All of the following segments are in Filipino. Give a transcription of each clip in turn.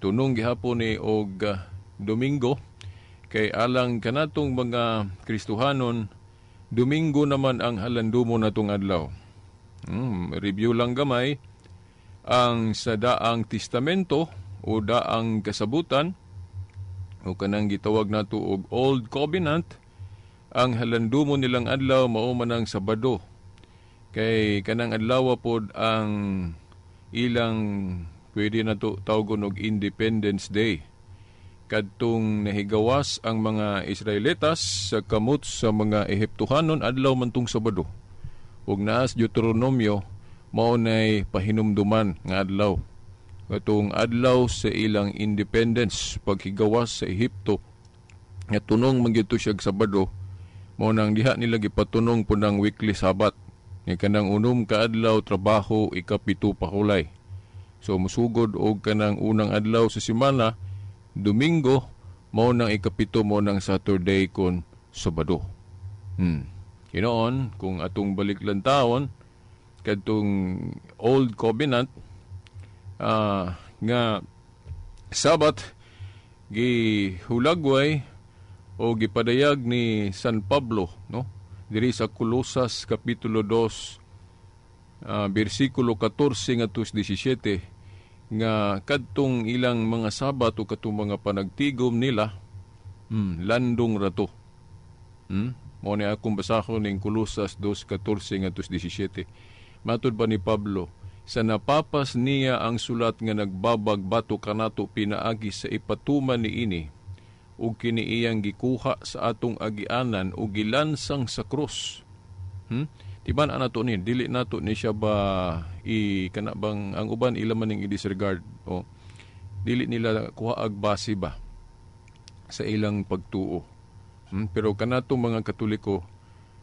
tunong gihapon ni og uh, Domingo kay alang kanatong mga Kristohanon Domingo naman ang halandumo natong adlaw. Hmm, review lang gamay ang sa daang testamento o daang kasabutan o kanang gitawag nato og Old Covenant ang halandumo nilang adlaw mao man ang Sabado kay kanang adlaw pod ang ilang Pwede na to tawgon og Independence Day. Kadtong nahigawas ang mga Israelitas sa kamot sa mga Ehiptuhanon adlaw mantong Sabado. Ug naas Deuteronomio mao nay pahinumduman nga adlaw. Katong adlaw sa ilang independence paghigawas sa Ehipto nga tunong manggito siya Sabado mo nang diha nila gipatunong po ng weekly sabat nga kanang unom kaadlaw trabaho ikapito pakulay So musugod og kanang unang adlaw sa semana, Domingo mao nang ikapito mo nang Saturday kon Sabado. Hmm. Kinoon kung atong baliklan taon kadtong old covenant uh, nga sabat gihulagway o gipadayag ni San Pablo no diri sa Kulosas kapitulo 2 uh, bersikulo 14 ngadto 17 nga kadtong ilang mga sabat o katong mga panagtigom nila hmm, landong rato. Hmm? Mo ni akong basahon ning Kulusas 2:14 ngadto 17. Matud ba ni Pablo sa napapas niya ang sulat nga nagbabagbato kanato pinaagi sa ipatuman ni ini ug kini iyang gikuha sa atong agianan ug gilansang sa krus. Hmm? Diba ana to ni dili nato ni siya ba i kana bang ang uban ila man ning disregard o dili nila kuha ag base ba sa ilang pagtuo hmm? pero kanato mga katoliko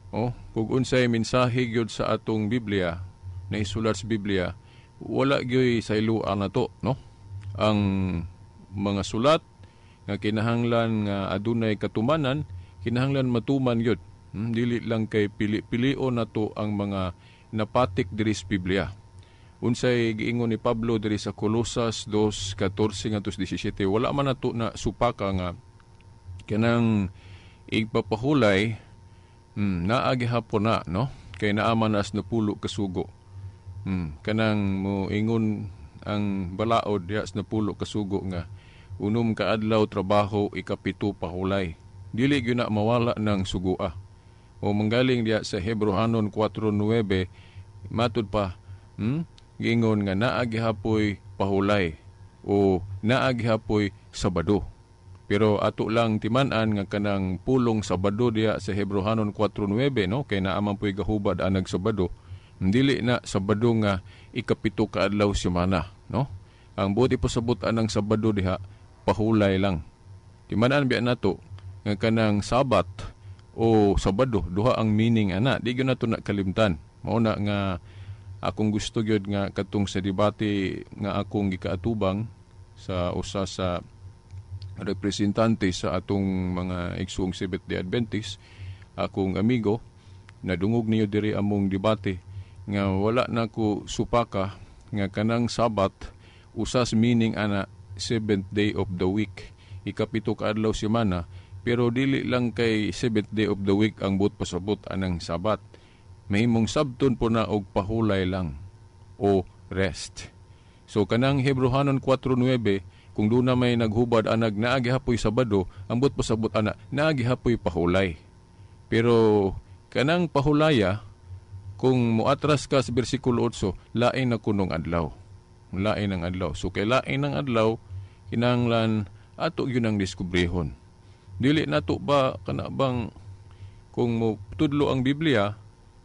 o kung unsay mensahe gyud sa atong Biblia na isulat sa Biblia wala gyoy sa iluan na no ang mga sulat nga kinahanglan nga adunay katumanan kinahanglan matuman gyud Hmm, dili lang kay pili o na to ang mga napatik diri sa Biblia. Unsay giingon ni Pablo diri sa Colosas 2:14 ngadto 17, wala man nato na supaka nga kanang igpapahulay hmm, naa gihapon na no kay naaman as napulo kasugo. Hmm, kanang moingon ang balaod diha sa napulo kasugo nga unom ka adlaw trabaho ikapito pahulay. Dili gyud na mawala ng sugua. Ah o manggaling diya sa Hebrohanon 4:9 matud pa hmm? giingon nga naagihapoy pahulay o naagihapoy sabado pero ato lang timan-an nga kanang pulong sabado diya sa Hebrohanon 4:9 no kay naa man gahubad ang nagsabado, dili na sabado nga ikapito kaadlaw adlaw semana no ang buti po sabutan ng sabado diha pahulay lang timan-an biya nato nga kanang sabat o oh, Sabado duha ang meaning ana di gyud nato nakalimtan mao na nga akong gusto gyud nga katong sa debate nga akong gikaatubang sa usa sa representante sa atong mga igsuong Seventh Day Adventist akong amigo nadungog niyo diri among debate nga wala na ko supaka nga kanang sabat usas meaning ana seventh day of the week ikapito ka adlaw semana si pero dili lang kay seventh day of the week ang but pasabot anang sabat. May Mahimong sabton po na og pahulay lang o rest. So kanang Hebrehanon 4.9, kung doon na may naghubad anag naagihapoy sabado, ang but pasabot ana naagihapoy pahulay. Pero kanang pahulaya, kung muatras ka sa bersikulo 8, lain na kunong adlaw. Lain ang adlaw. So kay lain ang adlaw, kinanglan ato yun ang diskubrehon dili nato ba kana kung mo tudlo ang Biblia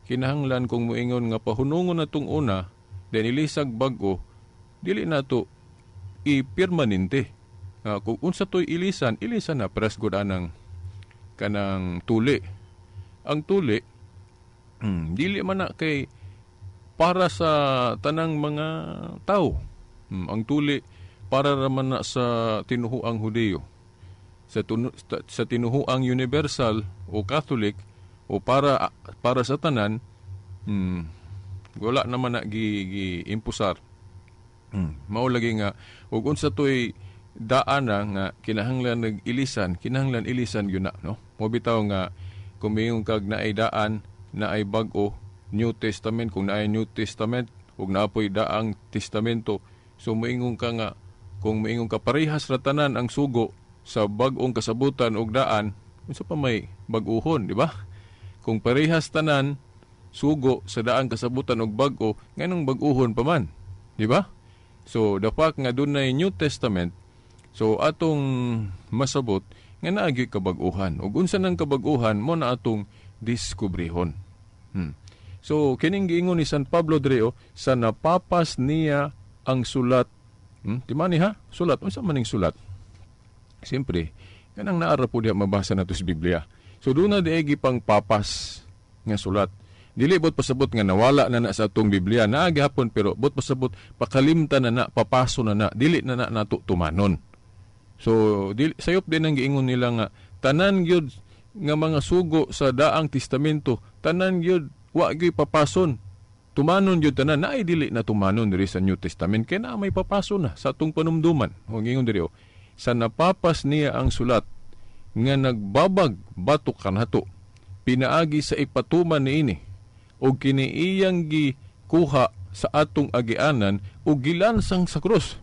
kinahanglan kung moingon nga pahunungon natong una then ilisag bago, dili nato ipirmanente nga uh, kung unsa toy ilisan ilisan na presgod anang kanang tuli ang tuli dili man na kay para sa tanang mga tao hmm, ang tuli para raman na sa tinuhuang Hudeyo sa, tun- sa tinuhuang universal o Catholic o para para sa tanan hmm, wala naman na gi, gi impusar hmm. mao lagi nga ug unsa toy daan na nga kinahanglan nag-ilisan, kinahanglan ilisan yun na, no? Mo bitaw nga kung kag na ay daan na ay bag-o New Testament, kung naay New Testament, ug naapoy daang testamento, so moingon ka nga kung moingon ka parehas ra tanan ang sugo sa bagong kasabutan og daan unsa pa may baguhon di ba kung parehas tanan sugo sa daang kasabutan og bag-o nganong baguhon pa man di ba so the fact nga dunay New Testament so atong masabot nga naagi kabag-uhan ug unsa nang kabag-uhan mo na atong diskubrehon hmm. so kining giingon ni San Pablo Dreo oh, sa napapas niya ang sulat hmm? di ha sulat unsa maning sulat Siyempre, ang naara po diya mabasa nato sa Biblia. So doon na diay pang papas nga sulat. Dili bot pasabot nga nawala na na sa atong Biblia na gihapon pero bot pasabot pakalimta na na papaso na na dili na na nato tumanon. So dili, sayop din ang giingon nila nga tanan gyud nga mga sugo sa daang testamento tanan gyud wa gyud papason tumanon yun tanan na ay dili na tumanon diri sa New Testament kay na may papaso na sa atong panumduman o ingon diri o oh sa napapas niya ang sulat nga nagbabag batok kanato pinaagi sa ipatuman ni ini og kiniiyang gi kuha sa atong agianan og gilansang sa krus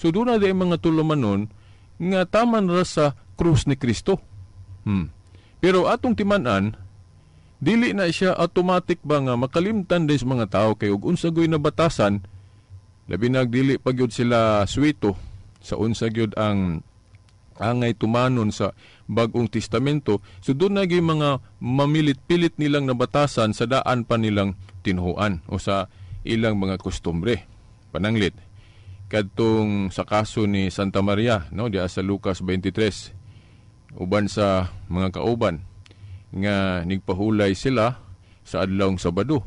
so duna di mga tuluman nun nga taman ra sa krus ni Kristo hmm. pero atong timan-an dili na siya automatic ba nga makalimtan des mga tao kay ug unsa goy nabatasan labi na dili pagyud sila suwito sa unsa gyud ang angay tumanon sa bagong testamento so doon na mga mamilit-pilit nilang nabatasan sa daan pa nilang tinhuan o sa ilang mga kostumbre pananglit kadtong sa kaso ni Santa Maria no diha sa Lucas 23 uban sa mga kauban nga nigpahulay sila sa adlawng Sabado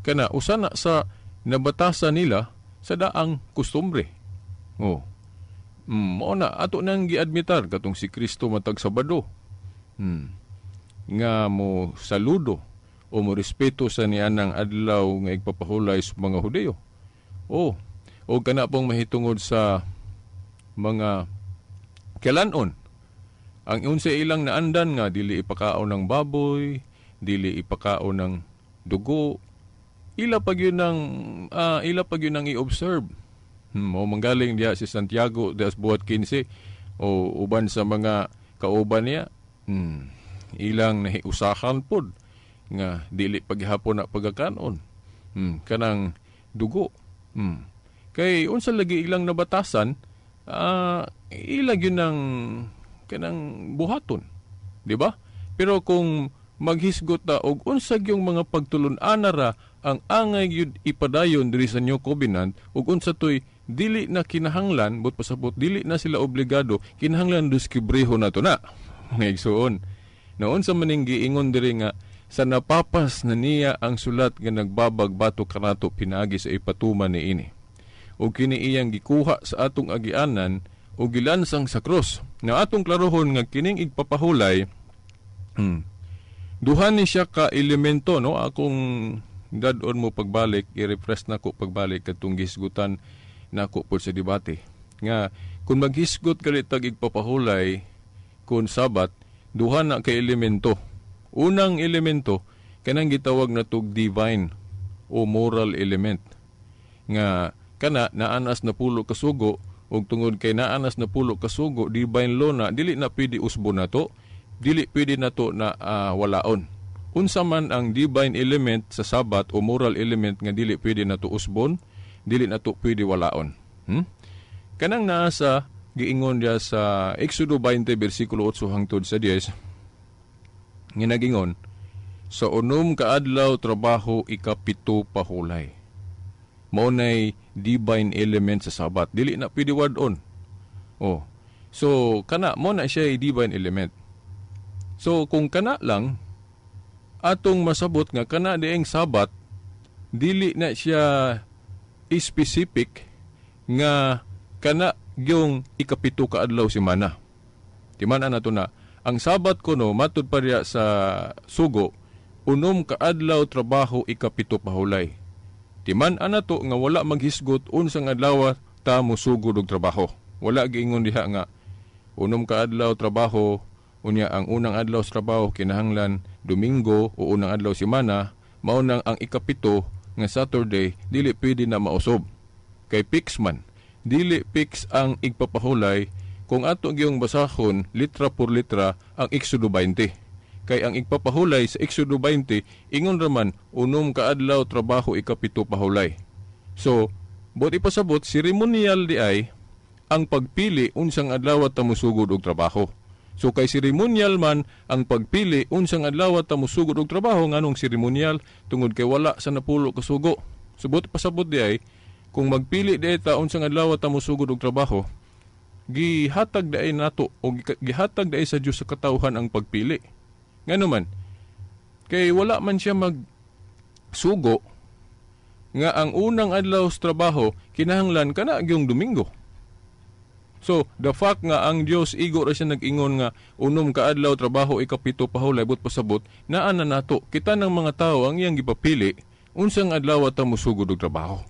kana usa na sa nabatasan nila sa daang kostumbre oh Hmm, mao na ato nang giadmitar katong si Kristo matag Sabado. Hmm. Nga mo saludo o mo respeto sa nianang adlaw nga igpapahulay sa mga Hudeyo. Oh, o kana pong mahitungod sa mga kalanon ang unsa ilang naandan nga dili ipakaon ng baboy, dili ipakaon ng dugo, ila pag yun ang uh, ila pag yun ang i-observe Hmm, mo hmm, manggaling diya si Santiago das buhat 15 o uban sa mga kauban niya. Hmm, ilang nahiusahan pod nga dili paghapon na pagakanon. Hmm, kanang dugo. Hmm. Kay unsa lagi ilang nabatasan, uh, ah, ilang yun ng kanang buhaton. Di ba? Pero kung maghisgot ta og unsag yung mga pagtulon-ana ra ang angay yun ipadayon diri sa New Covenant og unsa toy dili na kinahanglan but pasabot dili na sila obligado kinahanglan diskibreho na to na nga igsuon noon sa maning giingon diri nga sa napapas na niya ang sulat nga nagbabag bato kanato pinaagi sa ipatuman ni ini o kini iyang gikuha sa atong agianan o gilansang sa cross na atong klarohon nga kining igpapahulay hmm, duhan ni siya ka elemento no akong dadon mo pagbalik i-refresh na ko pagbalik katong gisgutan nako po sa debate nga kung maghisgot kali tag igpapahulay kun sabat duha na kay elemento unang elemento kanang gitawag na tug divine o moral element nga kana naanas na pulo kasugo ug tungod kay naanas na pulo kasugo divine law na dili na pwede usbo na to dili pwede na to na uh, walaon unsa man ang divine element sa sabat o moral element nga dili pwede na to usbon dili na nato pwede walaon. Hmm? Kanang nasa, giingon niya sa Exodo 20 bersikulo 8 hangtod sa 10 nga nagingon sa unom ka adlaw trabaho ikapito pahulay. Mao nay divine element sa sabat dili na pwede wad-on. Oh. So kana mo na siya divine element. So kung kana lang atong masabot nga kana dieng sabat dili na siya specific nga kana yung ikapito ka adlaw si mana. Timana na to na, ang sabat ko no, matud pa riya sa sugo, unom ka adlaw trabaho ikapito pahulay. Timan ana to nga wala maghisgot unsang adlaw ta sugo og trabaho. Wala giingon diha nga unom ka adlaw trabaho unya ang unang adlaw sa trabaho kinahanglan Domingo o unang adlaw semana mao nang ang ikapito nga Saturday dili pwede na mausob. Kay Pixman, dili fix ang igpapahulay kung ato giyong basahon litra por litra ang Exodo 20. Kay ang igpapahulay sa Exodo 20 ingon raman unom ka adlaw trabaho ikapito pahulay. So, bot ipasabot ceremonial di ay ang pagpili unsang adlaw at tamusugod og trabaho. So kay seremonyal man ang pagpili unsang adlaw at mosugod og trabaho nganong seremonyal tungod kay wala sa napulo ka sugo. Subot pasabot di ay kung magpili di ta unsang adlaw at mosugod og trabaho gihatag daay nato o gihatag daay sa Dios sa katawhan ang pagpili. Ngano man kay wala man siya mag sugo nga ang unang adlaw sa trabaho kinahanglan kana gyung Domingo. So, the fact nga ang Dios igo ra siya nag-ingon nga unom ka adlaw trabaho ikapito pa laybot pasabot, naa na nato kita ng mga tao ang iyang gipapili unsang adlaw ta musugod og trabaho.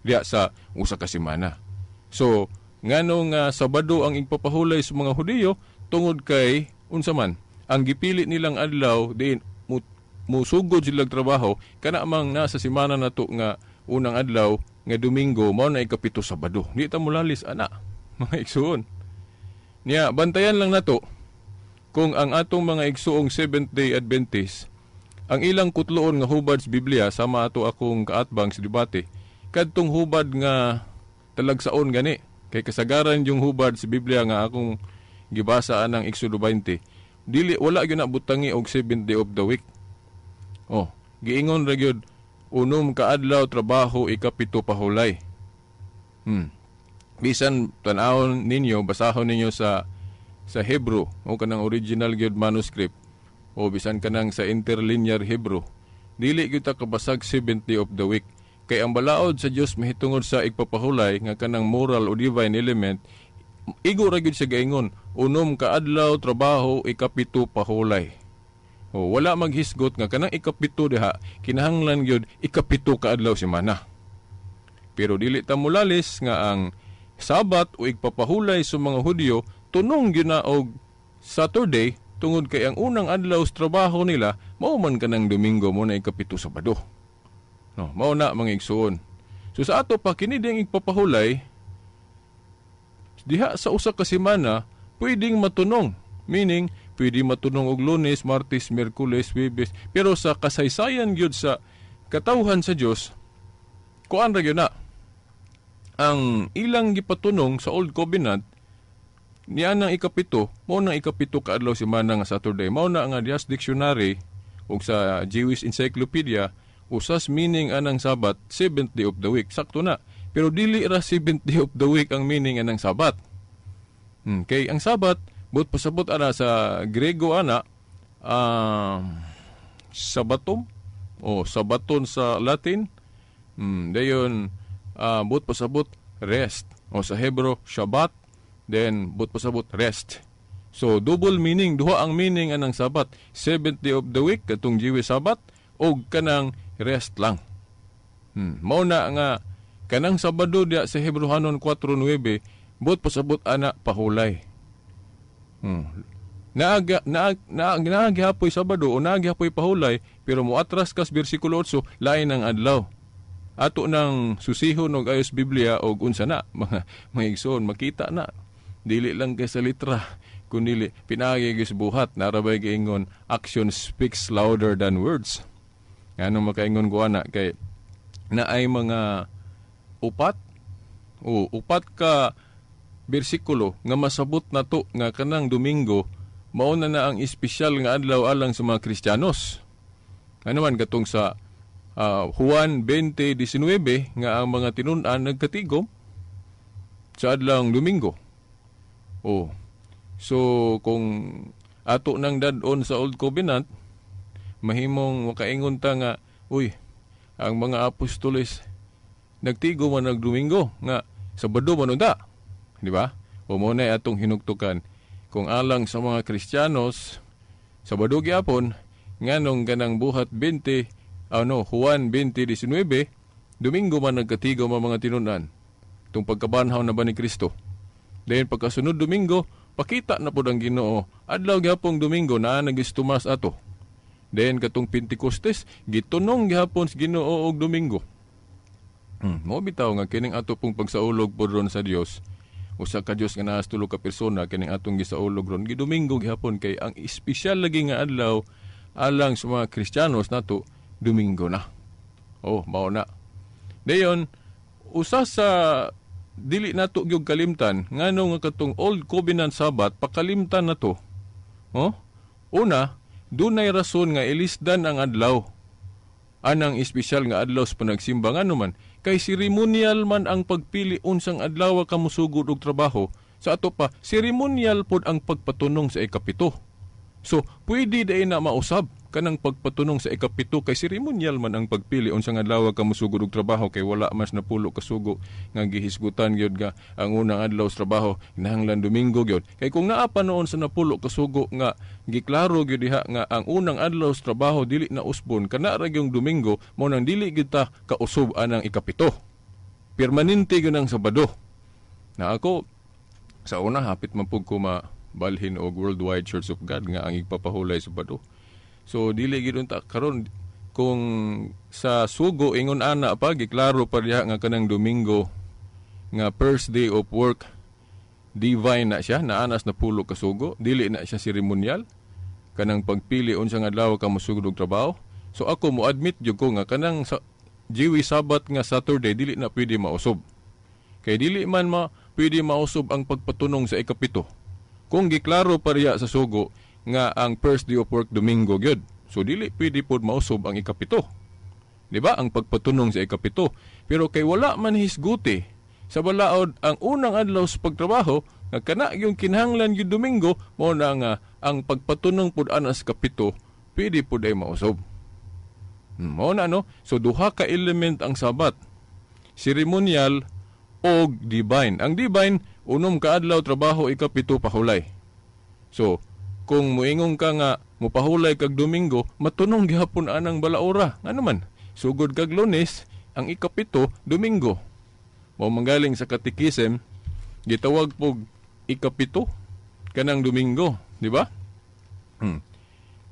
Diya sa usa ka semana. So, nganong nga Sabado ang igpapahulay sa mga Hudiyo tungod kay unsa man ang gipili nilang adlaw diin musugod sila trabaho kana mang nasa semana nato nga unang adlaw nga Domingo mao na ikapito Sabado. Di ta mulalis ana. mga igsuon. Niya, bantayan lang nato kung ang atong mga igsuong Seventh-day Adventist ang ilang kutloon nga hubad sa Biblia sama ato akong kaatbang sa debate kadtong hubad nga talagsaon gani kay kasagaran yung hubad sa Biblia nga akong gibasa anang Exodus 20 dili wala gyud na butangi og Seventh day of the week oh giingon ra gyud unom ka adlaw trabaho ikapito pahulay hmm bisan tan-awon ninyo basahon ninyo sa sa Hebrew o kanang original gyud manuscript o bisan kanang sa interlinear Hebrew dili kita kabasag 70 of the week kay ang balaod sa Dios mahitungod sa igpapahulay nga kanang moral o divine element igo ra gyud sa gaingon unom ka adlaw trabaho ikapito pahulay o wala maghisgot nga kanang ikapito diha kinahanglan gyud ikapito ka adlaw si mana pero dili ta mulalis nga ang Sabat o igpapahulay sa mga Hudyo tunong ginaog Saturday tungod kay ang unang adlaw sa trabaho nila mauman ka ng Domingo mo na ikapito Sabado. No, mauna na mga igsuon. So sa ato pa kini ding igpapahulay diha sa usa ka semana pwedeng matunong meaning pwede matunong og Lunes, Martes, Miyerkules, Huwebes pero sa kasaysayan gyud sa katawhan sa Dios kuan ra na ang ilang gipatunong sa Old Covenant niya ng ikapito, mo nang ikapito kaadlaw si Manang Saturday. Mao na ang Dias Dictionary ug sa Jewish Encyclopedia usas meaning anang sabat seventh day of the week sakto na pero dili ra seventh day of the week ang meaning anang sabat hmm, kay ang sabat but pasabot ana sa Grego ana uh, um, sabatum o sabaton sa Latin hmm, dayon uh, but pasabot rest. O sa Hebrew, Shabbat, then but pasabot rest. So double meaning, duha ang meaning anang Sabat. Seventh day of the week, katong Jewish Sabat, o kanang rest lang. Hmm. Mauna nga, kanang Sabado dia sa Hebrehanon 4.9, but pasabot ana pahulay. Hmm. Naaga, naag, naag, naagihapoy Sabado o naagihapoy pahulay, pero muatras kas versikulo 8, lain ang adlaw ato nang susihon og ayos Biblia og unsa na mga mga igsoon makita na dili lang kay sa litra kunili pinaagi gis buhat narabay giingon action speaks louder than words ano makaingon ko ana kay naay mga upat o upat ka bersikulo nga masabot na to nga kanang Domingo mao na na ang espesyal nga adlaw alang sa mga Kristiyanos ano man gatong sa uh, Juan 20:19 nga ang mga tinun-an nagkatigom sa adlang Domingo. Oh. So kung ato nang dadon sa Old Covenant mahimong makaingon ta nga uy ang mga apostoles nagtigom man nag Domingo nga sabado man unta. Di ba? O mo na atong hinugtukan kung alang sa mga Kristiyanos sabado gyapon nganong ganang buhat 20 ano, Juan 20:19, Domingo man nagkatigaw mga mga tinunan, itong pagkabanhaw na ba ni Kristo. Dahil pagkasunod Domingo, pakita na po ang ginoo, adlaw gapong Domingo na nagistumas ato. Then katong Pentecostes, gitunong gihapon sa Ginoo og Domingo. Hmm, mo bitaw nga kining ato pong pagsaulog po ron sa Dios. Usa ka Dios nga naas tulo ka persona kining atong gisaulog ron gi domingo gihapon kay ang espesyal lagi nga adlaw alang sa mga Kristiyanos nato Domingo na. Oh, mao na. Dayon, usa sa dili nato gyud kalimtan nganong nga katong old covenant sabat pakalimtan na to. Oh? Una, dunay rason nga ilisdan ang adlaw. Anang espesyal nga adlaw sa panagsimba nga naman, kay ceremonial man ang pagpili unsang adlaw ka musugod og trabaho, sa ato pa ceremonial pod ang pagpatunong sa ikapito. So, pwede dai na mausab kanang pagpatunong sa ikapito kay seremonyal man ang pagpili unsang adlaw ka musugod og trabaho kay wala mas napulo ka sugo nga gihisgutan gyud nga ang unang adlaw sa trabaho nahanglan Domingo gyud kay kung naa pa noon sa napulo ka sugo nga giklaro gyud diha nga ang unang adlaw sa trabaho dili na usbon kana ra gyung Domingo mo nang dili gyud ta kausob anang ikapito permanente gyud ang Sabado na ako sa una hapit man pug ko ma balhin og Worldwide Church of God nga ang ipapahulay sa Sabado So dili gid unta karon kung sa sugo ingon ana pa giklaro pa diha nga kanang Domingo nga first day of work divine na siya na anas na pulo ka sugo dili na siya seremonyal kanang pagpili unsa nga adlaw ka mosugod og trabaho so ako mo admit jud ko nga kanang sa Jewi Sabat nga Saturday dili na pwede mausob kay dili man ma pwede mausob ang pagpatunong sa ikapito kung giklaro pa riya sa sugo nga ang first day of work Domingo gyud. So dili pwede pud mausob ang ikapito. 'Di ba? Ang pagpatunong sa ikapito. Pero kay wala man hisguti sa balaod ang unang adlaw sa pagtrabaho nga kana yung kinahanglan yung Domingo mo na nga ang pagpatunong pud ana sa kapito pwede pud ay mausob. Mo hmm, na no? So duha ka element ang sabat. Ceremonial o divine. Ang divine unom ka adlaw trabaho ikapito pahulay. So kung muingong ka nga, mupahulay kag Domingo, matunong gihapon anang balaura. Nga naman, sugod kag Lunes, ang ikapito, Domingo. Mao manggaling sa katikisem, gitawag pog ikapito kanang Domingo, di ba? Hmm.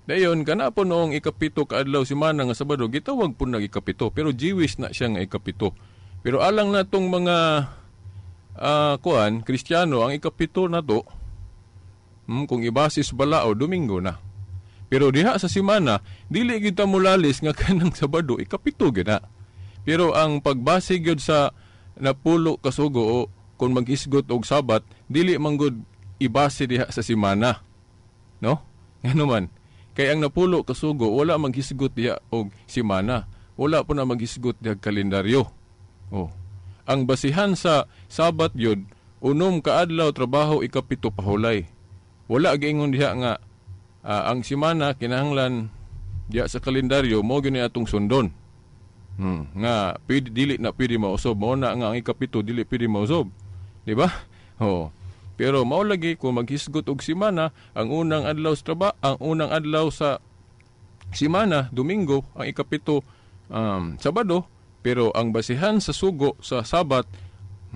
Dayon, kana po noong ikapito kaadlaw si Mana nga Sabado, gitawag po na ikapito, pero Jewish na siya nga ikapito. Pero alang natong mga uh, kuan, Kristiyano, ang ikapito na to, Hmm, kung ibasis balao, Domingo na. Pero diha sa simana, dili kita mulalis nga kanang Sabado, ikapito gina. Pero ang pagbase gyud sa napulo kasugo o kung magisgot og sabat, dili manggod ibase diha sa simana. No? Ngano man. Kay ang napulo kasugo wala maghisgot diha og simana. Wala po na maghisgot diha kalendaryo. Oh. Ang basihan sa sabat yod, unom kaadlaw trabaho ikapito pahulay wala giingon diha nga uh, ang semana kinahanglan diha sa kalendaryo mo gyud atong sundon. Hmm, nga pwede dili na pwede mausob mo na nga ang ikapito dili pwede mausob. Di ba? Oh. Pero mao lagi kung maghisgot og semana ang unang adlaw sa traba, ang unang adlaw sa semana Domingo, ang ikapito um, Sabado, pero ang basihan sa sugo sa Sabat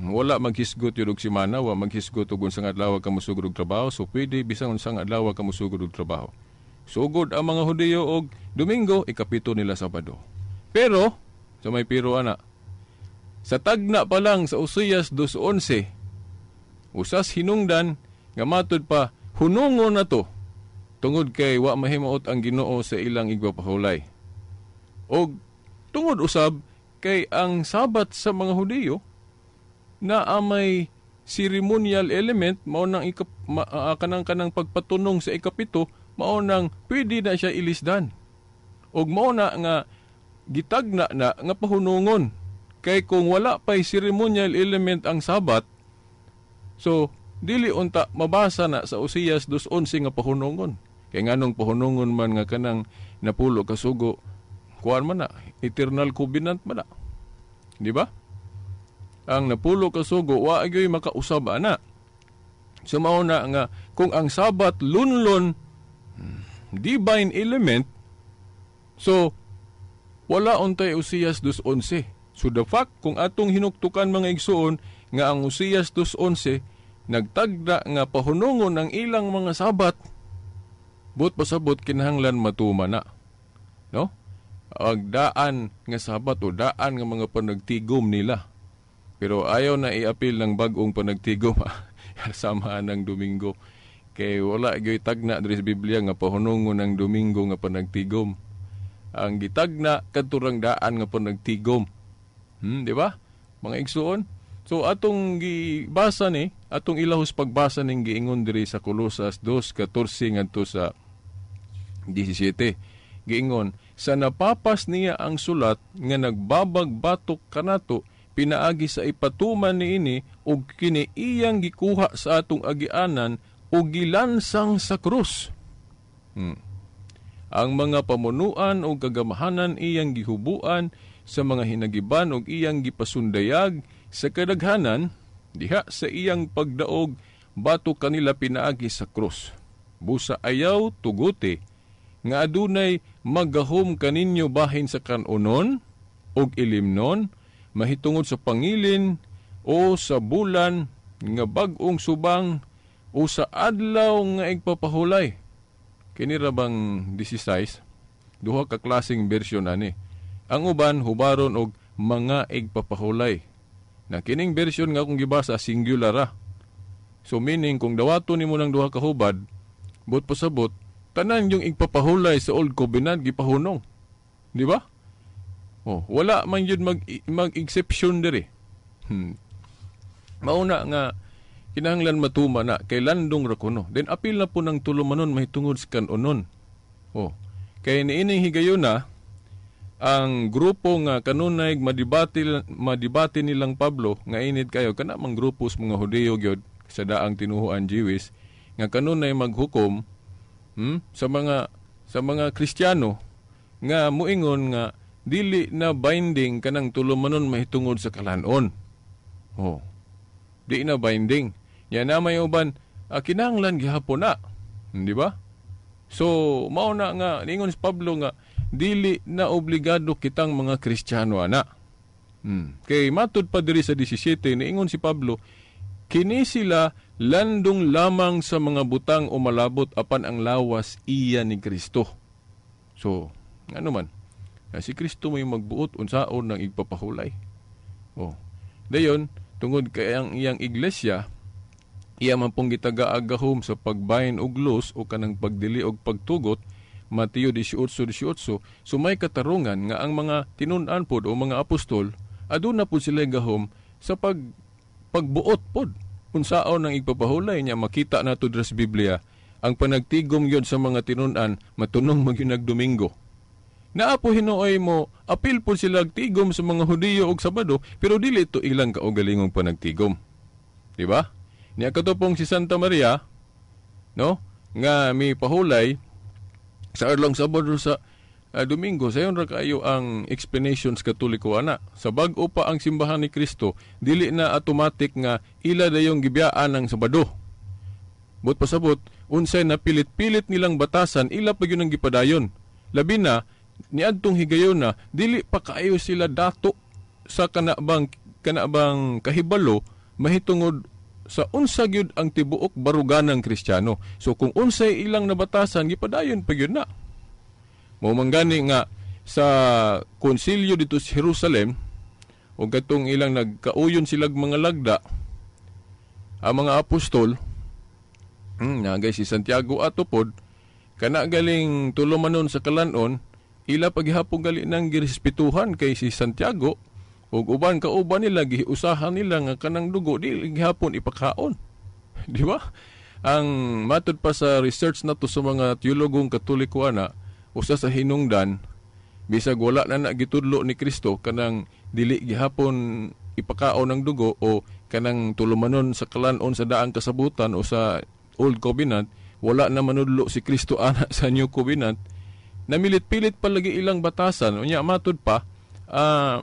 wala maghisgot yun og simana wa maghisgot og unsang adlaw ka musugod og trabaho so pwede bisan unsang adlaw ka musugod og trabaho sugod ang mga Hudiyo og Domingo ikapito nila Sabado pero sa so may piro ana sa tagna pa lang sa Usiyas 2.11 usas hinungdan nga matud pa hunungon na to tungod kay wa mahimuot ang Ginoo sa ilang igwapahulay og tungod usab kay ang sabat sa mga Hudiyo na amay ceremonial element mao nang ikap, ma, uh, ah, ah, kanang kanang pagpatunong sa ikapito mao nang pwede na siya ilisdan og mao na nga gitagna na nga pahunungon kay kung wala pa ceremonial element ang sabat so dili unta mabasa na sa Oseas 2:11 nga pahunungon kay nganong pahunungon man nga kanang napulo kasugo kuan man na eternal covenant man di ba ang napulo ka sugo wa agyoy makausab ana sumao na nga kung ang sabat lunlon hmm, divine element so wala untay Usiyas 2.11 so the fact kung atong hinuktukan mga igsuon nga ang Usiyas 2.11 nagtagda nga pahunungon ang ilang mga sabat but pasabot kinahanglan matuma na no agdaan nga sabat o daan nga mga panagtigom nila pero ayaw na i-appeal ng bagong panagtigom samaan ng Domingo. Kay wala gyoy tagna dres Biblia nga pahunungon ng Domingo nga panagtigom. Ang gitagna katurang daan nga panagtigom. Hmm, di ba? Mga igsuon. So atong gibasa ni, atong ilahos pagbasa ning giingon diri sa Kolosas 2:14 ngadto sa 17. Giingon, sa napapas niya ang sulat nga nagbabagbatok kanato pinaagi sa ipatuman ni ini og kini iyang gikuha sa atong agianan ug gilansang sa krus. Hmm. Ang mga pamunuan o kagamahanan iyang gihubuan sa mga hinagiban og iyang gipasundayag sa kadaghanan diha sa iyang pagdaog bato kanila pinaagi sa krus. Busa ayaw tugote, nga adunay magahom kaninyo bahin sa kanunon og ilimnon mahitungod sa pangilin o sa bulan nga bag-ong subang o sa adlaw nga igpapahulay. Kini ra bang 16 duha ka klaseng version ani. Ang uban hubaron og mga igpapahulay. Na kining version nga kung gibasa singular ra. So meaning kung dawaton nimo nang duha ka hubad, but pasabot, tanan yung igpapahulay sa old covenant gipahunong. Di ba? Oh, wala man yun mag, mag-exception diri. Hmm. Mauna nga, kinahanglan matuma na, kay landong ra Then apil na po ng tulumanon mahitungod sa kanunon. Oh, kay niining higayon na, ang grupo nga kanunay madibati madibati nilang Pablo nga inid kayo kana mang grupo sa mga Hudeyo gyud sa daang tinuhuan Jewish nga kanunay maghukom hmm, sa mga sa mga Kristiyano nga muingon nga dili na binding kanang tulumanon mahitungod sa kalanon. Oh. Di na binding. Yan na may uban, ah, kinanglan gihapon na. Di ba? So, mao na nga, ningon si Pablo nga, dili na obligado kitang mga Kristiyano ana. Hmm. Kay matud pa diri sa 17, niingon si Pablo, kini sila landong lamang sa mga butang o malabot apan ang lawas iya ni Kristo. So, ano man, na si Kristo may magbuot unsaon ng igpapahulay. Oh. Dayon, tungod kay ang iyang iglesia, iya man pong gitagaagahom sa pagbayin og los o kanang pagdili og pagtugot, Mateo 18:18, sumay katarungan nga ang mga tinun-an pod o mga apostol aduna pod sila gahom sa pag pagbuot pod unsaon ang igpapahulay niya makita nato dres Biblia ang panagtigom yon sa mga tinun-an matunong magyunag Domingo. Naapo hinuoy mo, apil po sila tigom sa mga Hudiyo og Sabado, pero dili to ilang kaugalingong panagtigom. Diba? ba? Niya katupong si Santa Maria, no? Nga may pahulay sa Arlong Sabado sa uh, Domingo, sayon ra kayo ang explanations sa Katoliko ana. Sa bag-o pa ang simbahan ni Kristo, dili na automatic nga ila dayong gibiyaan ang Sabado. But pasabot, unsay na pilit-pilit nilang batasan ila pa yun ang gipadayon. Labi na niadtong higayon na dili pa kaayo sila dato sa kanabang kanabang kahibalo mahitungod sa unsa gyud ang tibuok baruganang Kristiyano. So kung unsay ilang nabatasan gipadayon pa gyud na. Mao mangani nga sa konsilyo dito sa Jerusalem o gatong ilang nagkauyon silag mga lagda ang mga apostol hmm, nagay si Santiago atupod kana galing tulumanon sa kalanon ila paghapon gali nang girespetuhan kay si Santiago ug uban ka uban nila giusahan nila nga kanang dugo dili gihapon ipakaon di ba ang matud pa sa research nato sa mga teologong katoliko ana usa sa hinungdan bisag wala na nagitudlo ni Kristo kanang dili gihapon ipakaon ang dugo o kanang tulumanon sa kalanon sa daang kasabutan o sa old covenant wala na manudlo si Kristo ana sa new covenant namilit-pilit palagi ilang batasan unya matud pa uh,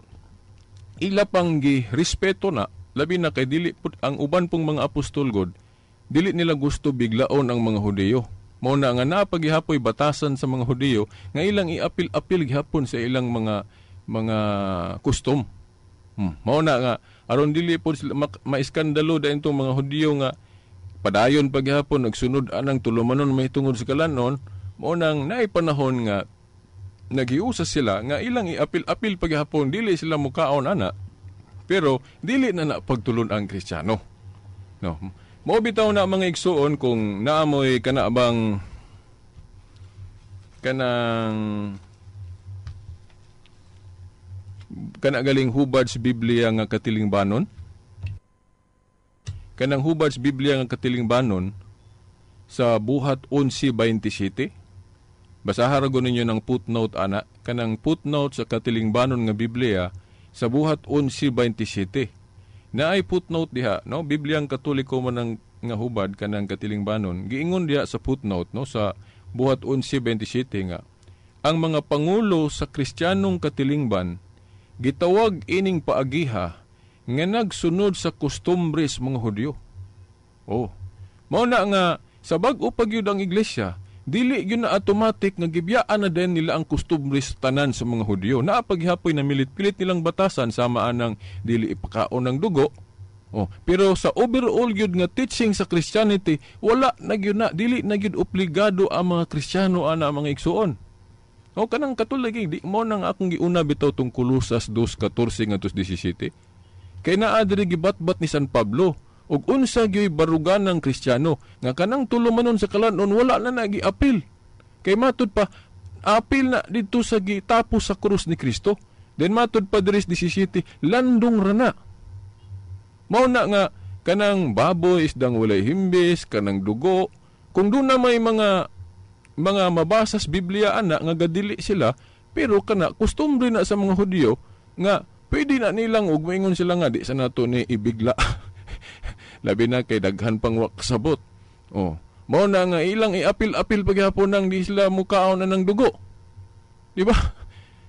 ila pang respeto na labi na kay dili put ang uban pong mga apostol god dili nila gusto biglaon ang mga Hudiyo. Mao na nga napagihapoy batasan sa mga Hudiyo nga ilang iapil-apil gihapon sa ilang mga mga custom. Hmm. Mao na nga aron dili po sila ma- maiskandalo da mga Hudiyo nga padayon paghihapon nagsunod anang tulumanon may tungod sa kalanon mo nang naipanahon nga nagiusa sila nga ilang iapil-apil paghapon dili sila mukaon ana pero dili na napagtulon ang Kristiyano. No. Mao bitaw na mga igsuon kung naamoy kana bang kanang kana galing Hubbard's Biblia nga katilingbanon kanang Hubbard's Biblia nga katilingbanon sa buhat 11:27 Basaharagon ninyo ng footnote ana, kanang footnote sa katilingbanon nga Biblia sa buhat 11:27. Na ay footnote diha, no? ang Katoliko man ang nga hubad kanang katilingbanon, giingon diha sa footnote no sa buhat 11:27 nga ang mga pangulo sa Kristiyanong katilingban gitawag ining paagiha nga nagsunod sa kustumbres mga Hudyo. Oh, mao na nga sa bag-o pagyud ang iglesia dili yun na automatic nga gibyaan na din nila ang customers tanan sa mga Hudyo. Naa paghihapoy na milit-pilit nilang batasan sama anang dili ipakaon ng dugo. Oh, pero sa overall yun nga teaching sa Christianity, wala na yun na, dili na yun obligado ang mga Kristiyano ana ah, ang mga igsuon. O oh, kanang katulag di mo nang akong giuna bitaw tong Kulusas 2:14 ngadto 17. Kay naa diri gibatbat ni San Pablo og unsa gyoy barugan ng Kristiyano nga kanang tulumanon sa kalanon wala na apil Kay matud pa apil na dito sa gitapos sa krus ni Kristo. Then matud pa diri 17 landong rana. Mao na nga kanang baboy isdang walay himbis, kanang dugo. Kung do na may mga mga mabasas Biblia ana nga gadili sila pero kana kustumbre na sa mga Hudyo nga pwede na nilang ug moingon sila nga di sa nato ni ibigla. Labi na kay daghan pang waksabot. Oh, mo na nga ilang iapil-apil pagyapon nang di sila mukaon na ng dugo. Di ba?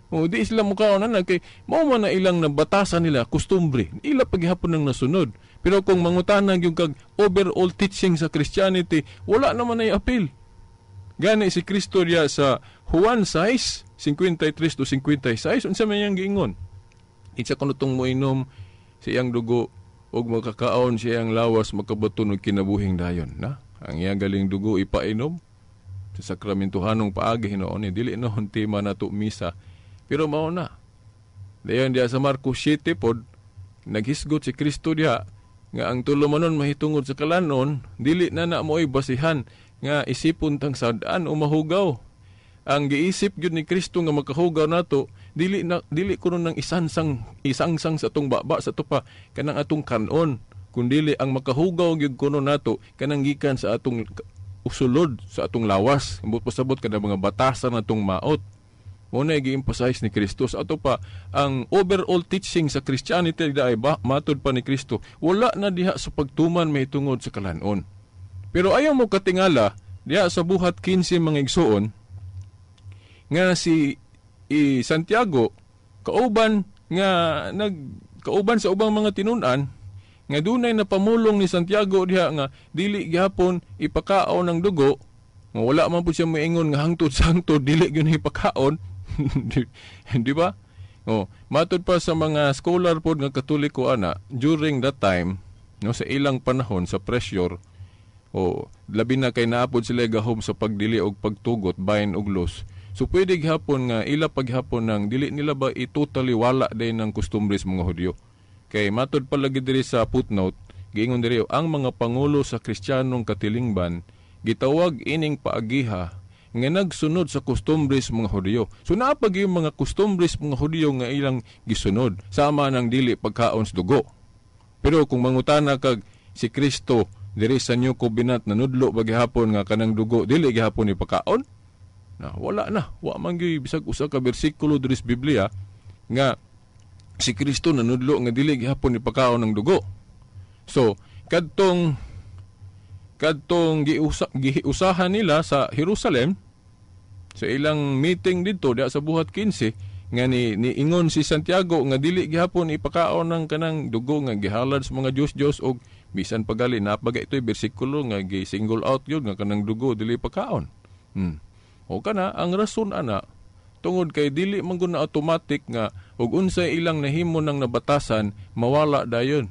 O oh, di sila mukaon na kay mo man na ilang nabatasan nila kustumbre. Ila pagyapon nang nasunod. Pero kung mangutanag yung kag overall teaching sa Christianity, wala naman ay apil. Gani si Kristo diya sa Juan 6, 53 to 56, unsa man yang giingon. Itsa kuno tong inom sa iyang dugo ug makakaon siya ang lawas makabuton og kinabuhing dayon na ang iyang galing dugo ipainom sa sakramentuhanong paagi hinoon ni dili noon tima nato misa pero mao na dayon dia sa Marcos City pod naghisgot si Kristo dia nga ang tulumanon mahitungod sa kalanon dili na na mo'y basihan nga isipon tang sadaan o mahugaw ang giisip gyud ni Kristo nga makahugaw nato dili na dili kuno nang isansang isangsang sa atong baba sa tupa kanang atong kanon kundili ang makahugaw gyud kuno nato kanang gikan sa atong usulod sa atong lawas pasabot kada mga batasan natong maot mo na gi-emphasize ni Kristo sa ato pa ang overall teaching sa Christianity ay ba matod pa ni Kristo wala na diha sa pagtuman may tungod sa kalanon pero ayaw mo katingala diha sa buhat 15 mga igsuon nga si i Santiago kauban nga nag kauban sa ubang mga tinunan nga dunay na pamulong ni Santiago diha nga dili gihapon ipakaon ng dugo nga wala man po siya moingon nga hangtod santo dili gyud ipakaon di, di ba oh matud pa sa mga scholar pod nga katoliko ana during that time no sa ilang panahon sa pressure oh labi na kay naapod sila gahom sa pagdili og pagtugot bain og loss So pwede gihapon nga ila paghapon nang dili nila ba i-totally wala day ng customaries mga Hudyo. Kay matod palagi diri sa footnote, giingon diri ang mga pangulo sa Kristiyanong katilingban gitawag ining paagiha nga nagsunod sa customaries mga Hudyo. So naapag yung mga customaries mga Hudyo nga ilang gisunod sama ng dili pagkaon dugo. Pero kung mangutana kag si Kristo diri sa New Covenant nanudlo bagihapon nga kanang dugo dili gihapon ni pagkaon, na, wala na. Wa man gyud bisag usa ka bersikulo diri Biblia nga si Kristo nanudlo nga dili gihapon ipakaon ng dugo. So, kadtong kadtong giusa, giusahan nila sa Jerusalem sa ilang meeting dito diha sa buhat 15 nga ni niingon si Santiago nga dili gihapon ipakaon ng kanang dugo nga gihalad sa mga Dios Dios og bisan pagali na napaga ito'y bersikulo nga gi single out yun nga kanang dugo dili pakaon. Hmm. O kana ang rason ana tungod kay dili man guna automatic nga ug unsay ilang nahimo nang nabatasan mawala dayon.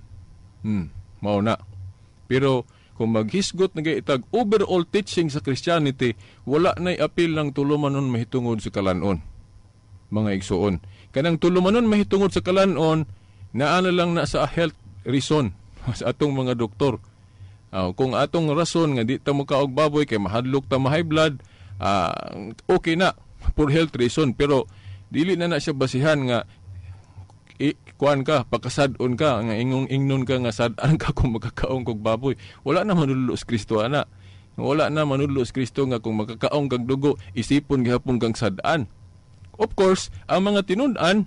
Hmm, mao na. Pero kung maghisgot na itag overall teaching sa Christianity, wala na'y apil ng tulumanon mahitungod sa kalanon. Mga igsuon. Kanang tulumanon mahitungod sa kalanon, naana lang na sa health reason sa atong mga doktor. Uh, kung atong rason nga di ta mo kaog baboy kay mahadlok ta mahay blood, uh, okay na for health reason pero dili na na siya basihan nga kuan ka pagkasadon ka nga ingong ingnon ka nga sad-an ka kung makakaong kog baboy wala na manulos Kristo ana wala na manulos Kristo nga kung makakaong kag dugo isipon gihapon kang sad of course ang mga tinud-an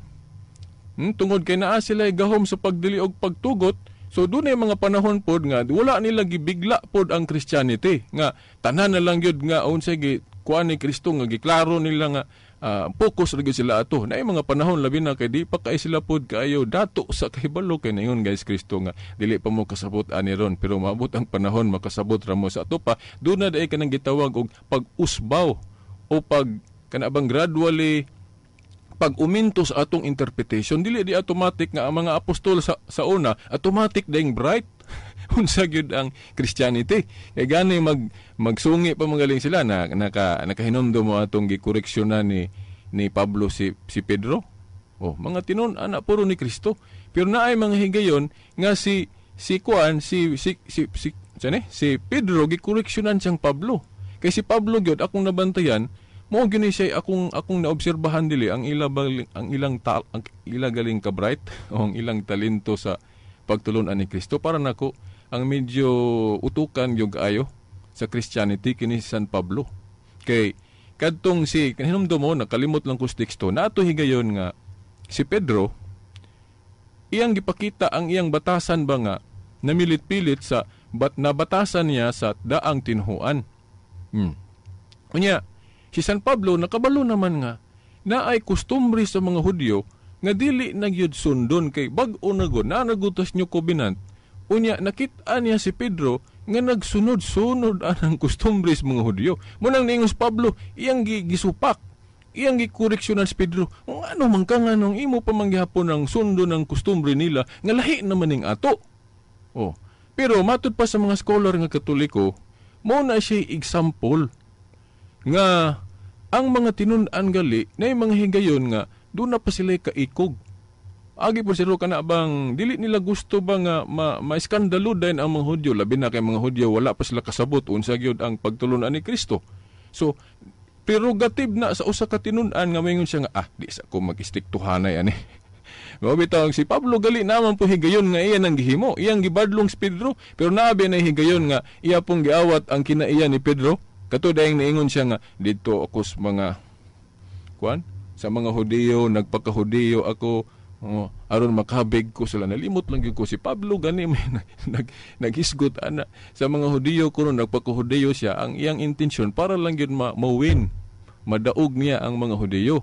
hmm, tungod kay naa sila gahom sa pagdili og pagtugot So doon ay mga panahon pod nga wala nila gibigla pod ang Christianity nga tanan na lang gyud nga unsay kuan ni Kristo nga giklaro nila nga uh, focus lagi sila ato na mga panahon labi na kay di pa kay sila pod kayo dato sa kahibalo kay ningon guys Kristo nga dili pa mo kasabot ani ron pero maabot ang panahon makasabot ra mo sa ato pa do na dai kanang gitawag og pag-usbaw o pag kanabang gradually pag uminto atong interpretation dili di automatic nga ang mga apostol sa, sa una automatic ding bright unsa gyud ang Christianity kay eh, gani mag magsungi pa magaling sila na naka nakahinomdo mo atong gikoreksyonan ni ni Pablo si si Pedro oh mga tinon ana puro ni Kristo pero naay mga higayon nga si si Juan si si si si sani? Eh? si Pedro gikoreksyonan siyang Pablo kay si Pablo gyud akong nabantayan mo gyud siya akong akong naobserbahan dili ang ilang ang ilang ta, ang ilang galing ka bright o ang ilang talento sa pagtulunan ni Kristo para nako ang medyo utukan yung ayo sa Christianity kini San Pablo. Kay kadtong si kanhinumdo mo nakalimot lang kus teksto nato higayon nga si Pedro iyang gipakita ang iyang batasan ba nga namilit-pilit sa bat nabatasan niya sa daang tinhuan. Hmm. Unya, si San Pablo nakabalo naman nga na ay kustumbre sa mga Hudyo nga dili nagyud sundon kay bag-o na go na nagutas nyo covenant unya nakita niya si Pedro nga nagsunod-sunod anang kustumbres mga Hudyo munang ningos Pablo iyang gisupak iyang gikoreksyonan si Pedro kung ano man ka nga nung imo pamanggihapon ang sundo ng kustumbre nila nga lahi naman ning ato oh pero matud pa sa mga scholar nga katoliko mo na siya example nga ang mga tinun-an gali na mga higayon nga doon na pa sila kaikog. Agi po siro kana bang dili nila gusto ba nga ma, maiskandalo din ang mga Hudyo labi na kay mga Hudyo wala pa sila kasabot unsa gyud ang pagtulunan ni Kristo. So prerogative na sa usa ka tinun-an nga mayon siya nga ah di sa ko mag-stick tuhanay ani. Mao bitaw si Pablo gali naman po higayon nga iya nang gihimo, iyang gibadlong si Pedro, pero naabi na higayon nga iya pong giawat ang kinaiya ni Pedro. Kato dayang naingon siya nga dito ako sa mga kuan sa mga Hudiyo, nagpakahudiyo ako, Oh, aron makabig ko sila nalimot lang gyud ko si Pablo gani may nag, naghisgot ana sa mga Hudiyo kuno nagpakahudiyo siya ang iyang intensyon para lang gyud ma, mawin madaog niya ang mga Hudiyo.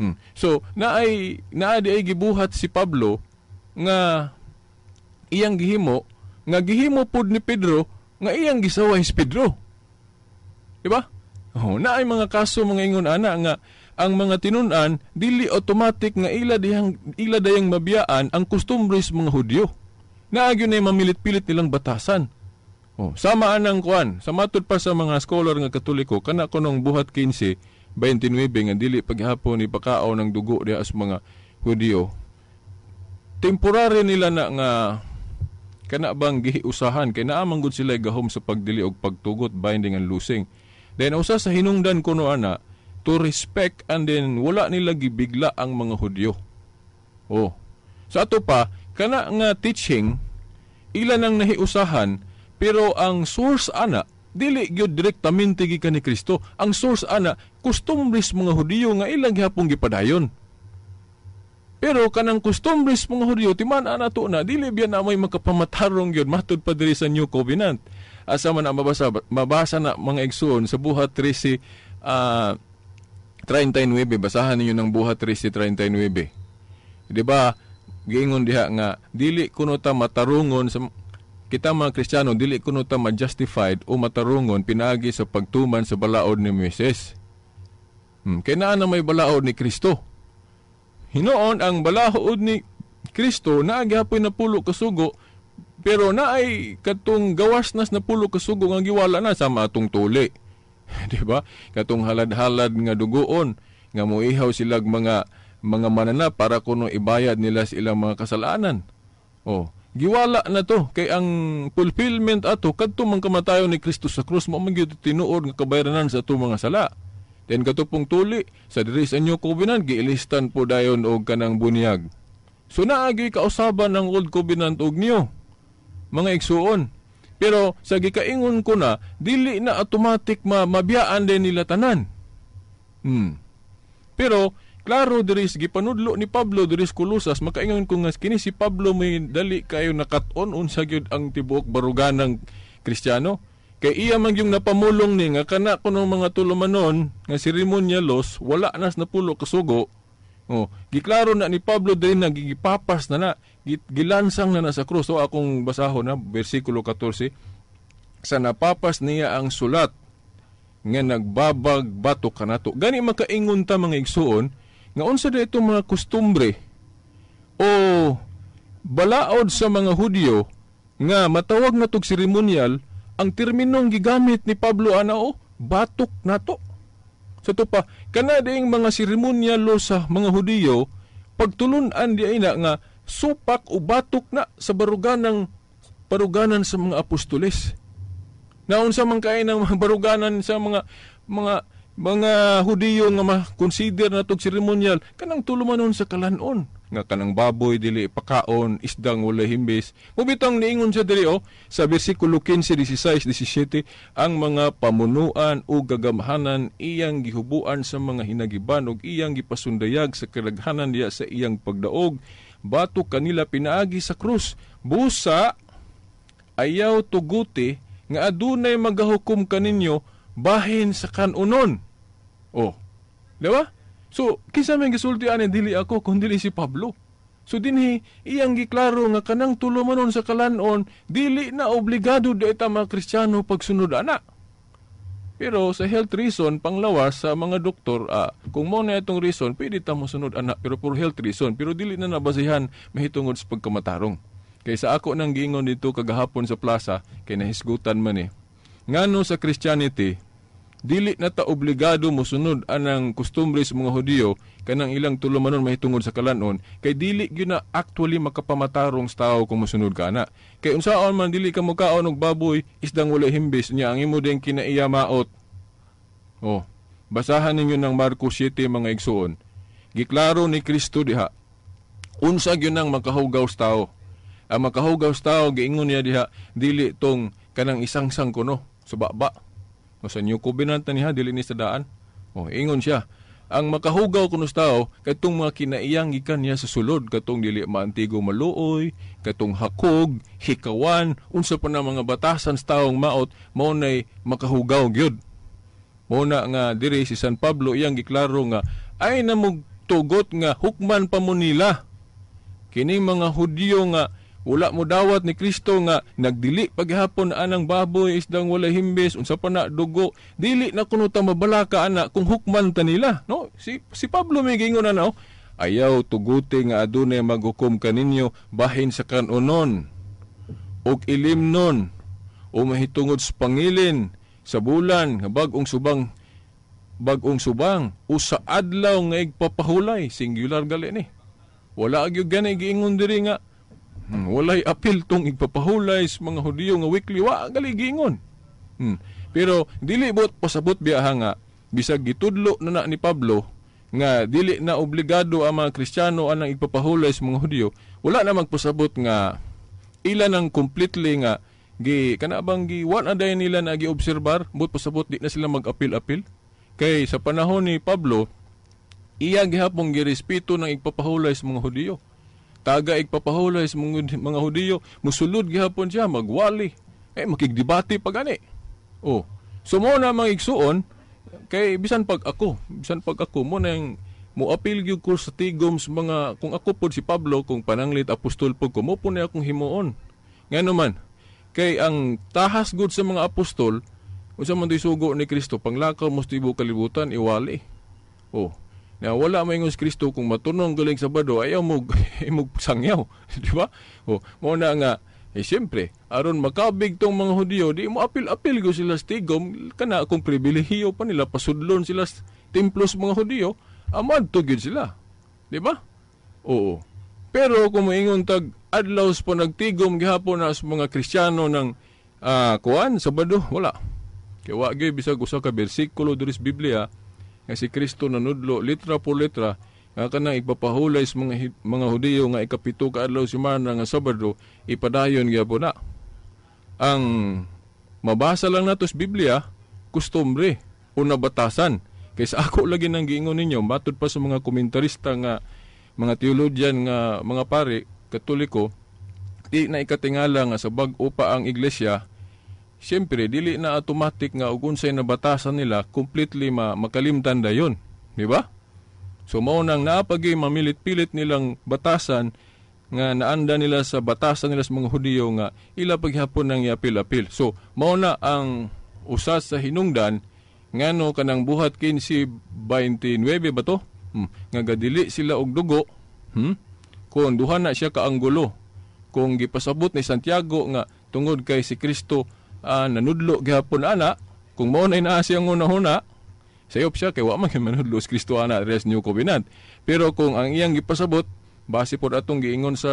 Hmm. So naay naa ay gibuhat si Pablo nga iyang gihimo nga gihimo pud ni Pedro nga iyang gisaway si Pedro. Di ba? Oh, naay mga kaso mga ingon ana nga ang mga tinunan dili automatic nga ila dihang ila dayang mabiyaan ang customs mga Hudyo. Naagyo na mamilit-pilit nilang batasan. Oh, sama anang kwan, sa matod pa sa mga scholar nga Katoliko kana kunong buhat 15 29 nga dili paghapon ni pakao ng dugo diha sa mga Hudyo. Temporary nila na nga kana bang gihiusahan kay naa manggod sila gahom sa pagdili og pagtugot binding and losing. Then usa sa hinungdan kuno ana, to respect and then wala nila gibigla ang mga Hudyo. Oh. Sa ato pa, kana nga teaching ilan ang nahiusahan pero ang source ana dili gyud direktamente gikan ni Kristo. Ang source ana customs mga Hudyo nga ilang gihapon gipadayon. Pero kanang customs mga Hudyo timan ana to na dili biya na may makapamatarong gyud matud pa diri sa New Covenant. Asa man ang mabasa mabasa na mga igsoon sa buhat 13 uh, ah, 39, basahan niyo ng buhat 13:39. Di ba? Giingon diha nga dili kuno ta matarungon sa kita mga Kristiyano dili kuno ta ma-justified o matarungon pinagi sa pagtuman sa balaod ni Moises. Hmm, kay naa na may balaod ni Kristo. Hinoon ang balaod ni Kristo na gihapon na pulo kasugo pero naay katong gawas nas na pulo kasugo nga giwala na sa matong tuli di ba? Katong halad-halad nga dugoon nga moihaw sila mga mga manana para kuno ibayad nila sa ilang mga kasalanan. Oh, giwala na to kay ang fulfillment ato kadto man kamatayon ni Kristo sa krus mo man gyud tinuod nga kabayranan sa ato mga sala. Then katupong tuli sa diri sa New Covenant giilistan po dayon og kanang bunyag. So naagi kausaban ng Old Covenant og niyo. Mga igsuon, pero sa gikaingon ko na, dili na automatic ma mabiyaan din nila tanan. Hmm. Pero klaro diris gipanudlo ni Pablo diris kulusas makaingon ko nga kini si Pablo may dali kayo nakaton unsa gyud ang tibuok baruganang Kristiyano. Kay iya man yung napamulong ni nga kana kuno mga tulumanon nga los wala nas napulo kasugo. Oh, giklaro na ni Pablo din nagigipapas na na gilansang na nasa krus. So akong basahon na, versikulo 14, sa napapas niya ang sulat nga nagbabag bato kanato. Gani makaingon ta mga igsuon, nga unsa na ito mga kustumbre o balaod sa mga Hudyo nga matawag na tog seremonyal ang terminong gigamit ni Pablo anao batok nato. So to pa, kana mga seremonyal sa mga Hudyo pagtulunan di na nga supak o batok na sa baruganan ng baruganan sa mga apostoles. Naon sa man kay ng baruganan sa mga mga mga Hudiyo nga ma-consider na tog ceremonial kanang tulumanon sa kalanon nga kanang baboy dili pakaon isdang wala himbis mubitang niingon sa dili oh, sa bersikulo 15 16 17 ang mga pamunuan o gagamhanan iyang gihubuan sa mga hinagibanog, iyang gipasundayag sa kalaghanan niya sa iyang pagdaog bato kanila pinaagi sa krus. Busa, ayaw tuguti nga adunay magahukom kaninyo bahin sa kanunon. Oh, di ba? So, kisa may gisulti ani dili ako kundi si Pablo. So dinhi iyang giklaro nga kanang tulumanon sa kalanon dili na obligado da ita mga Kristiyano pagsunod ana. Pero sa health reason, panglawas sa mga doktor, ah, kung mo na itong reason, pwede ta mo sunod anak, pero for health reason. Pero dili na nabasihan, mahitungod sa pagkamatarong. Kay sa ako nang gingon dito kagahapon sa plaza, kay nahisgutan man eh. Ngano sa Christianity, dili na ta obligado mosunod anang kustumbre sa mga Hudiyo kanang ilang tulumanon mahitungod sa kalanon kay dili gyud na actually makapamatarong sa tawo kung mosunod kana. kay unsa man dili ka mokaon og baboy isdang wala himbis niya ang imo ding kinaiya maot oh basahan ninyo ng Marcos 7 mga igsuon giklaro ni Kristo diha unsa gyud nang makahugaw sa tawo ang makahugaw sa tawo giingon niya diha dili tong kanang isang sangkono sa so, baba o sa new covenant na niya, dili ni sa daan. O, oh, ingon siya. Ang makahugaw kuno sa tao, katong mga kinaiyang ikan niya sa sulod, katong dili maantigo maluoy, katong hakog, hikawan, unsa pa na mga batasan sa taong maot, mao nay makahugaw gyud. Muna nga diri si San Pablo iyang giklaro nga ay namugtugot nga hukman pa mo nila. Kining mga Hudyo nga wala mo dawat ni Kristo nga nagdili paghapon anang baboy isdang wala himbes unsa pa na dugo dili na kuno ta mabalaka ana kung hukman ta nila no si si Pablo may gingon na no? Oh. ayaw tuguti nga adunay maghukom kaninyo bahin sa kanunon og ilimnon o mahitungod sa pangilin sa bulan nga bag-ong subang bag-ong subang o sa adlaw nga igpapahulay singular gali ni wala agyo gani giingon diri nga Hmm, walay apil tong igpapahulay sa mga Hudiyo nga weekly wa galigingon. Hmm. Pero dili bot pasabot biya nga bisag gitudlo na na ni Pablo nga dili na obligado ang mga Kristiyano anang igpapahulay sa mga Hudiyo, wala na magpasabot nga ila nang completely nga gi kana bang gi wa na day nila na giobserbar but pasabot di na sila mag-apil-apil. Kay sa panahon ni Pablo, iya gihapong girespeto ng igpapahulay sa mga Hudiyo taga igpapahulay sa mga, mga Hudiyo, musulod gihapon siya, magwali. Eh, makigdibati pa gani. Oh. So, mo na mga igsuon, kay bisan pag ako, bisan pag ako, mo na yung muapil gyud ko sa tigom sa mga, kung ako po si Pablo, kung pananglit apostol po ko, mo po na akong himuon. Nga naman, kay ang tahas gud sa mga apostol, unsa man sugo ni Kristo, panglakaw mo sa kalibutan, iwali. Oh, na wala may ngus Kristo kung matunong galing Sabado ayaw mo imog sangyaw di ba oh mo na nga eh siyempre aron makabig tong mga Hudyo di mo apil-apil ko sila stigom kana kung pribilehiyo pa nila pasudlon sila templos mga Hudyo amad to gyud sila di ba oo pero kung moingon tag adlaw po nagtigom gihapon na sa mga Kristiyano ng uh, ah, kuan Sabado wala kay wa gyud bisag usa ka bersikulo duris Biblia nga si Kristo nanudlo litra po litra nga kanang ipapahulay sa mga, mga Hudiyo nga ikapito kaadlaw si Mana nga Sabado ipadayon gyapon na. Ang mabasa lang nato sa Biblia kustombre o nabatasan kaysa ako lagi nang giingon ninyo matud pa sa mga komentarista nga mga teologian nga mga pare katoliko di na ikatingala nga sa bag-o pa ang iglesia Siyempre, dili na automatic nga ug na batasan nila, completely ma makalimtan dayon, di ba? So mao nang naapagi mamilit-pilit nilang batasan nga naanda nila sa batasan nila sa mga Hudiyo nga ila paghapon nang yapil-apil. So mao na ang usas sa hinungdan ngano kanang buhat 15 29 ba to? Hmm. Nga gadili sila og dugo. Hmm? Kung duha na siya kaanggulo kung gipasabot ni Santiago nga tungod kay si Kristo uh, nanudlo gyapon ana kung mao na naa siya nga huna sayop siya kay wa man kay manudlo si Kristo ana res new covenant pero kung ang iyang gipasabot base pod atong giingon sa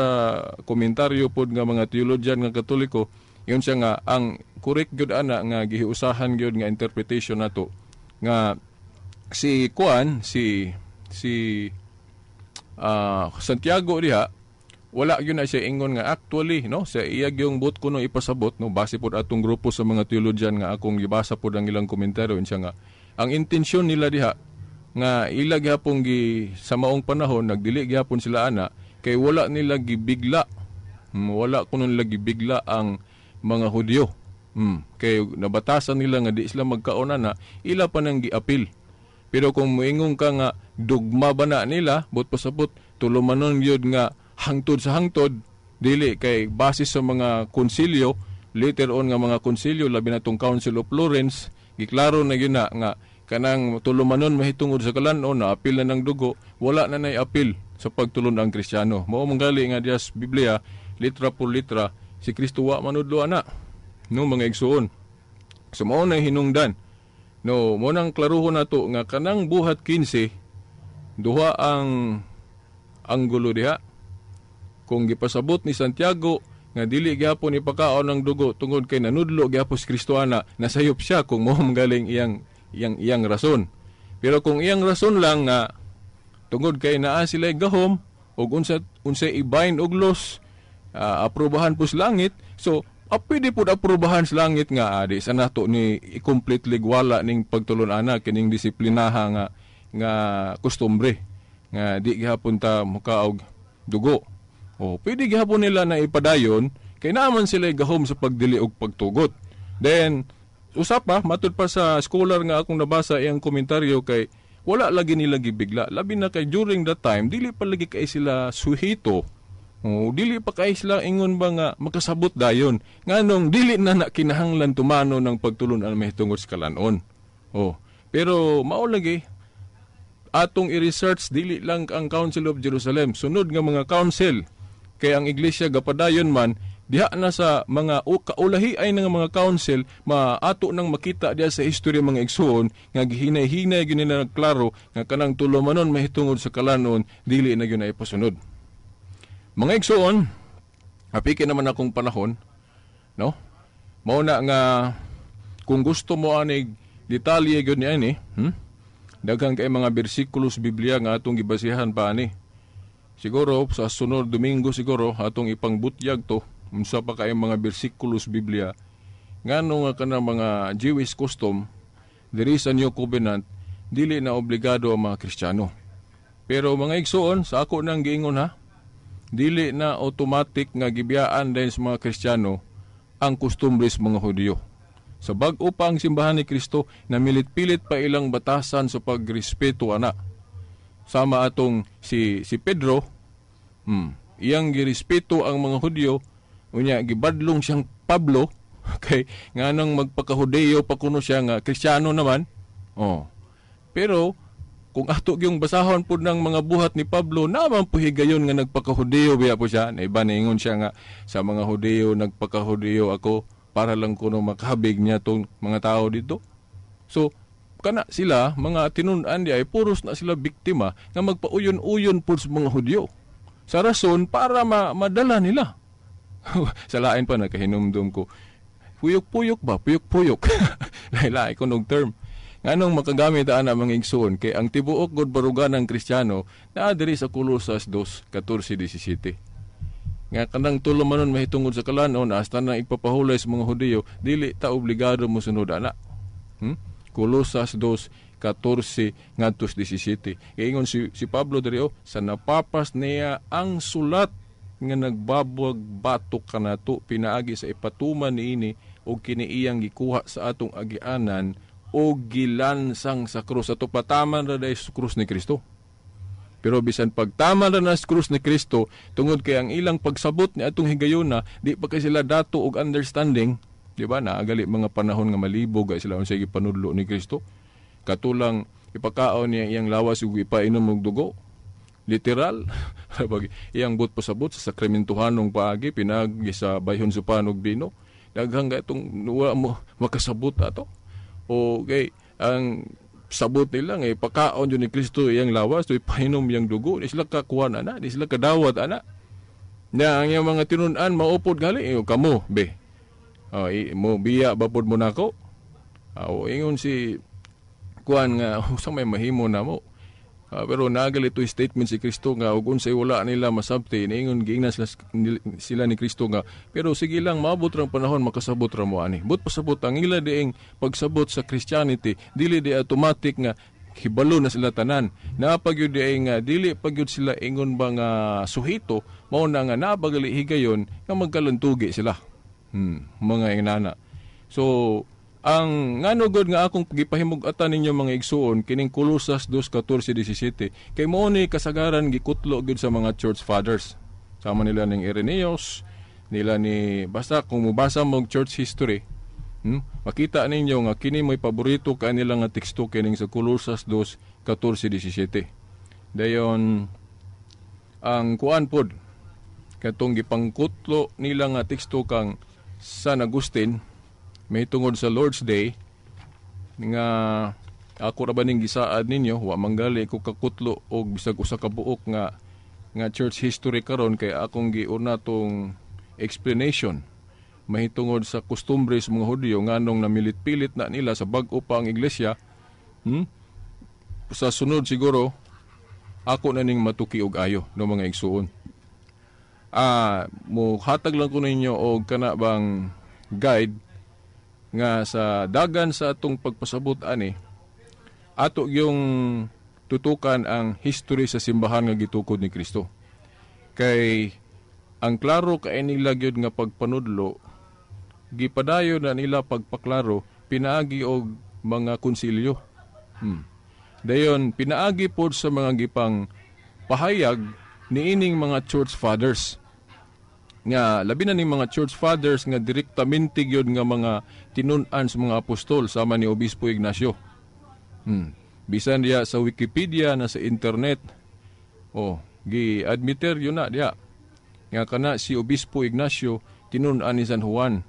komentaryo pod nga mga teologian nga katoliko yun siya nga ang correct gyud ana nga gihiusahan gyud nga interpretation nato nga si Kuan si si uh, Santiago diha wala yun na siya ingon nga actually no sa iyag yung bot ko nung ipasabot no base pod atong grupo sa mga teologyan nga akong gibasa pod ang ilang komentaryo insya nga ang intensyon nila diha nga ila gyapon gi sa maong panahon nagdili gyapon sila ana kay wala nila gibigla hmm, wala kunon lagi bigla ang mga Hudyo hmm, kay nabatasan nila nga di sila magkauna na ila pa nang giapil pero kung moingon ka nga dugma ba na nila bot pasabot tulumanon gyud nga hangtod sa hangtod dili kay base sa mga konsilyo later on nga mga konsilyo labi na tong Council of Florence giklaro na yun na nga kanang tulumanon mahitungod sa kalan-on na apil na ng dugo wala na nay apil sa pagtulon ang Kristiyano mao manggali nga dias Biblia litra por litra si Kristo wa manudlo ana no mga igsuon so mao na hinungdan no mo nang klaruhon nato nga kanang buhat 15 duha ang anggulo diha kung gipasabot ni Santiago nga dili gyapon ipakaon ang dugo tungod kay nanudlo gyapon si Kristoana nasayop siya kung mao galing iyang iyang iyang rason pero kung iyang rason lang nga tungod kay naa sila gahom og unsa unsa i-bind og loss uh, ah, aprobahan pus langit so apwede ah, pud po aprobahan sa langit nga adi ah, sa nato ni completely wala ning pagtulon ana kining disiplinaha nga nga kostumbre nga di gihapon ta mukaog dugo Oh, pwede gihapon nila na ipadayon kay naman sila gahom sa pagdili og pagtugot. Then usap pa matud pa sa scholar nga akong nabasa iyang komentaryo kay wala lagi nila gibigla labi na kay during that time dili pa lagi kay sila suhito Oh, dili pa kay sila ingon ba nga makasabot dayon. Nganong dili na na kinahanglan tumano ng pagtulon ang mahitungod sa kalanon. Oh, pero mao lagi atong i-research dili lang ang Council of Jerusalem, sunod nga mga council kay ang iglesia gapadayon man, diha na sa mga o, kaulahi ay ng mga council, maato nang makita diha sa history mga igsoon, nga gihinay-hinay yun nila klaro, nga kanang tulumanon mahitungod sa kalanon, dili na gyud na ipasunod Mga igsoon, apiki naman akong panahon, no? Mauna nga, kung gusto mo anig, detalye gyud ni ani hmm? daghang kay mga bersikulo sa Biblia nga atong gibasihan pa ani. Siguro sa sunod Domingo siguro atong ipangbutyag to unsa pa kay mga bersikulos Biblia ngano nga kana mga Jewish custom there is a new covenant dili na obligado ang mga Kristiyano. Pero mga igsoon sa ako nang giingon ha dili na automatic nga gibiyaan din sa mga Kristiyano ang kustumbres mga Hudyo. Sa bag-o pa ang simbahan ni Kristo, namilit-pilit pa ilang batasan sa pagrespeto ana sama atong si si Pedro mm, iyang girespeto ang mga Hudyo unya gibadlong siyang Pablo okay nganong magpakahudeyo pa kuno siya nga Kristiyano naman oh pero kung ato yung basahon po ng mga buhat ni Pablo, naman po higayon nga nagpakahudeyo biya po siya. Na iba naingon siya nga sa mga hudeyo, nagpakahudeyo ako para lang kuno makahabig niya tong mga tao dito. So, kana sila mga tinun-an di ay puros na sila biktima nga magpauyon-uyon pud sa mga Hudyo. Sa rason para ma- madala nila. sa lain pa nakahinumdum ko. Puyok-puyok ba? Puyok-puyok. Lailay ko nog term. Nganong makagamit ana mga igsoon kay ang tibuok god baruga ng Kristiyano na adiri sa Colosas 2:14-17 nga kanang tulo manon mahitungod sa kalanon hasta na igpapahulay sa mga Hudyo, dili ta obligado mo sunod ana hmm? Colosas 2:14 ngadto 17. Kay ingon si, si Pablo diri sa napapas niya ang sulat nga nagbabuwag batok kanato pinaagi sa ipatuman niini og kiniiyang gikuha sa atong agianan o gilansang sa krus. Ato pataman ra dahil sa krus ni Kristo. Pero bisan pagtaman ra na sa krus ni Kristo, tungod kay ang ilang pagsabot ni atong higayuna, di pa kay sila dato og understanding Di ba na agali mga panahon nga malibog ay sila sa panudlo ni Kristo. Katulang ipakaon niya iyang lawas ug ipainom og dugo. Literal iyang but pasabot sa sakramentuhanong paagi pinag sa bayhon supan og bino. Daghang ga itong wala mo makasabot ato. Okay, ang sabot nila nga ipakaon yun ni Kristo iyang lawas to ipainom iyang dugo di sila kakuan ana di sila kadawat ana na ang iyang mga tinunan maupod gali eh, kamo be Oh, i, mo biya ba pud mo nako? Ah, oh, ingon si kuan nga usa may mahimo na mo. Uh, pero nagal ito statement si Kristo nga ug say wala nila masabti ingon giingnas sila, ni Kristo nga pero sige lang maabot rang panahon makasabot ra mo ani but pasabot ang ila diing pagsabot sa Christianity dili di automatic nga hibalo na sila tanan na yun diay nga ah, dili pag sila ingon bang nga suhito mao na nga nabagali higayon nga magkaluntugi sila Hmm, mga inana. So, ang ngano god nga akong gipahimugatan ninyo mga igsuon kining Kolosas 2:14-17 kay mao ni kasagaran gikutlo gud sa mga church fathers. Sama nila ning Irenaeus, nila ni basta kung mubasa mo church history, hmm, makita ninyo nga kini may paborito ka nila nga teksto kining sa Kolosas 2:14-17. Dayon ang kuan pod katong gipangkutlo nila nga teksto kang San Agustin may tungod sa Lord's Day nga ako ra baning gisaad ninyo wa manggali ko kakutlo og bisag usa ka buok nga nga church history karon kay akong giuna tong explanation mahitungod sa kustumbre sa mga Hudyo nganong namilit-pilit na nila sa bag-o pa ang iglesia hmm? sa sunod siguro ako na ning matuki og ayo no mga igsuon uh, ah, mo hatag lang ko ninyo og kana bang guide nga sa dagan sa atong pagpasabot ani ato yung tutukan ang history sa simbahan nga gitukod ni Kristo. Kay ang klaro ka nila gyud nga pagpanudlo gipadayo na nila pagpaklaro pinaagi og mga konsilyo. Hmm. Dayon pinaagi pod sa mga gipang pahayag niining mga church fathers nga labi na ni mga church fathers nga direktamente gyud nga mga tinun-an sa mga apostol sama ni Obispo Ignacio. Hmm. Bisan diya sa Wikipedia na sa internet, oh, gi admiter yun na diya. Nga kana si Obispo Ignacio tinun-an ni San Juan.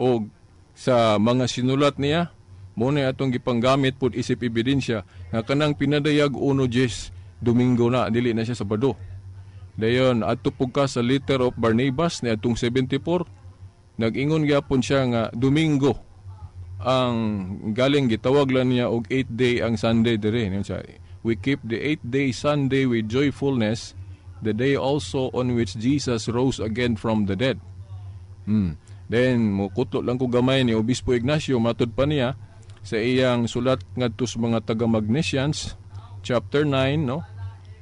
O sa mga sinulat niya, muna atong gipanggamit pod isip ebidensya nga kanang pinadayag uno Jes Domingo na dili na siya Sabado. Dayon, at pug ka sa letter of Barnabas ni atong 74, nag-ingon gyapon siya nga Domingo ang galing gitawag lang niya og 8 day ang Sunday dire we keep the 8 day Sunday with joyfulness the day also on which Jesus rose again from the dead hmm. then mukutlo lang ko gamay ni Obispo Ignacio matud pa niya sa iyang sulat ngadto sa mga taga Magnesians chapter 9 no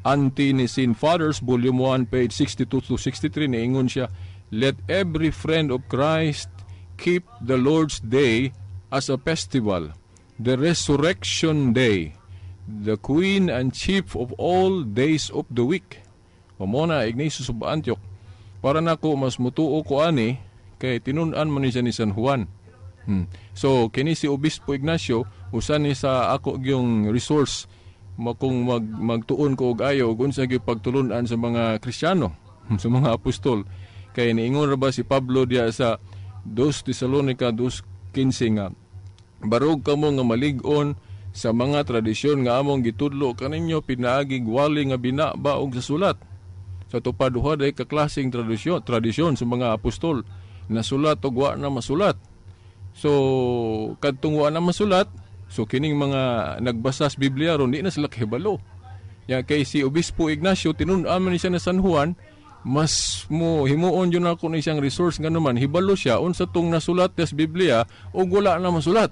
anti ni Sin Fathers, Volume 1, page 62 to 63, niingon siya, Let every friend of Christ keep the Lord's Day as a festival, the Resurrection Day, the Queen and Chief of all days of the week. O muna, Ignatius of Antioch, para nako mas mutuo ko ani, kay tinunan man ni siya ni San Juan. Hmm. So, kini si Obispo Ignacio, usan ni sa ako yung resource kung mag, magtuon ko og ayo og unsa gyud sa mga Kristiyano, sa mga apostol. Kay niingon ra ba si Pablo diya sa 2 Thessalonica 2:15 nga barog kamo nga malig-on sa mga tradisyon nga among gitudlo kaninyo pinaagi gwali nga binaba og sa sulat. Sa tupad duha day ka klaseng tradisyon, tradisyon sa mga apostol na sulat og wa na masulat. So kadtong wa na masulat, So kining mga nagbasas Biblia ron, di na sila kahibalo. Ya, kay si Obispo Ignacio, man niya na San Juan, mas mo himuon yun ako ni siyang resource nga naman hibalo siya unsa tong nasulat sa Biblia o wala na masulat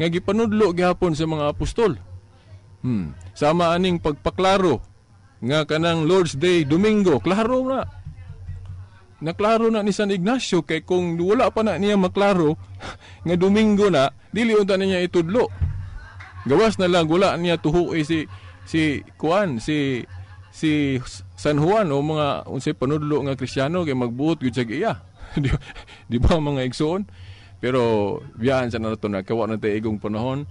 nga gipanudlo gihapon sa mga apostol hmm. sama aning pagpaklaro nga kanang Lord's Day Domingo klaro na naklaro na ni San Ignacio kay kung wala pa na niya maklaro nga Domingo na dili unta na niya itudlo gawas na lang wala niya tuho eh, si si Juan si si San Juan o mga unsay panudlo nga Kristiyano kay magbuot gyud sa iya di ba mga igsoon pero biyahan sa nato na kawa na tayo igong panahon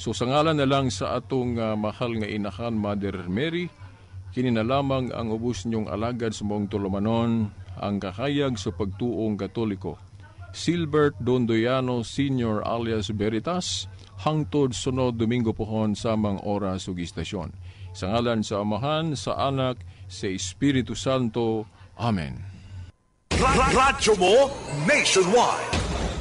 so sangalan na lang sa atong uh, mahal nga inahan Mother Mary kini na lamang ang ubos niyong alagad sa mong tulumanon ang kakayag sa pagtuong katoliko. Silbert Dondoyano Sr. alias Veritas, hangtod sunod Domingo pohon sa samang oras ug gistasyon. Sa ngalan sa Amahan, sa Anak, sa Espiritu Santo. Amen. Radyo mo nationwide.